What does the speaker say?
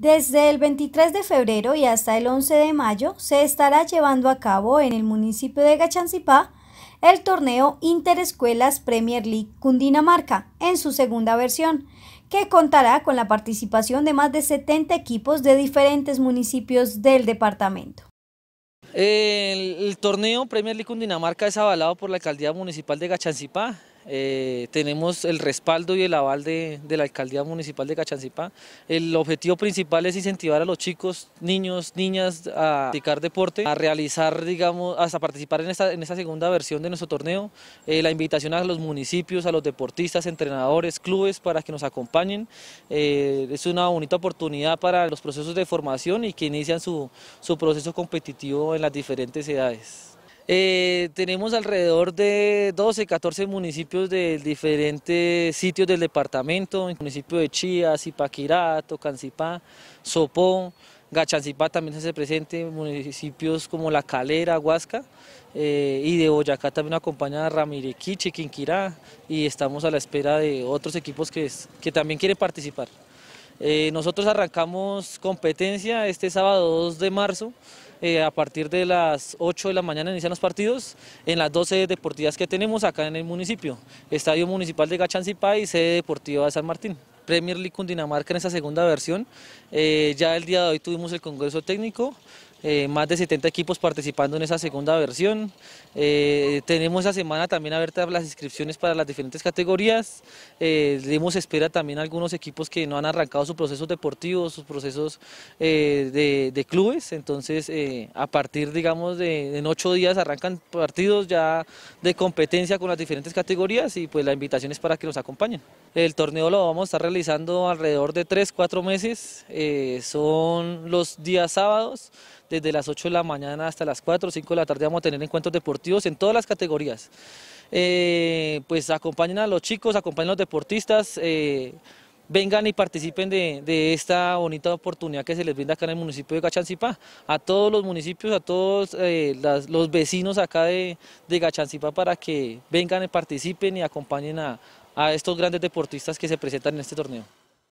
Desde el 23 de febrero y hasta el 11 de mayo se estará llevando a cabo en el municipio de Gachancipá el torneo Interescuelas Premier League Cundinamarca en su segunda versión, que contará con la participación de más de 70 equipos de diferentes municipios del departamento. El, torneo Premier League Cundinamarca es avalado por la alcaldía municipal de Gachancipá, eh, tenemos el respaldo y el aval de, la Alcaldía Municipal de Cachancipá. El objetivo principal es incentivar a los chicos, niños, niñas a practicar deporte, a realizar, digamos, hasta participar en esta, segunda versión de nuestro torneo. Eh, la invitación a los municipios, a los deportistas, entrenadores, clubes para que nos acompañen. Eh, es una bonita oportunidad para los procesos de formación y que inician su proceso competitivo en las diferentes edades. Eh, tenemos alrededor de 12, 14 municipios de diferentes sitios del departamento, en municipio de Chía, Zipaquirá, Tocancipá, Sopó, Gachancipá también se hace presente, municipios como La Calera, Huasca, eh, y de Boyacá también acompaña a Ramirequí, Chiquinquirá, y estamos a la espera de otros equipos que, que también quieren participar. Eh, nosotros arrancamos competencia este sábado 2 de marzo, eh, a partir de las 8 de la mañana inician los partidos en las 12 deportivas que tenemos acá en el municipio. Estadio Municipal de Gachancipá y sede deportiva de San Martín. Premier League Cundinamarca en esa segunda versión. Eh, ya el día de hoy tuvimos el Congreso Técnico, eh, más de 70 equipos participando en esa segunda versión. Eh, tenemos esa semana también abiertas las inscripciones para las diferentes categorías. Eh, dimos espera también a algunos equipos que no han arrancado sus procesos deportivos, sus procesos de, clubes. Entonces, a partir, digamos, de en ocho días arrancan partidos ya de competencia con las diferentes categorías y pues la invitación es para que los acompañen. El torneo lo vamos a estar realizando alrededor de 3-4 meses. Eh, son los días sábados, desde las 8 de la mañana hasta las 4 o 5 de la tarde vamos a tener encuentros deportivos en todas las categorías. Eh, pues acompañen a los chicos, acompañen a los deportistas, eh, vengan y participen de, esta bonita oportunidad que se les brinda acá en el municipio de Gachancipá, a todos los municipios, a todos los vecinos acá de, de para que vengan y participen y acompañen a, a estos grandes deportistas que se presentan en este torneo.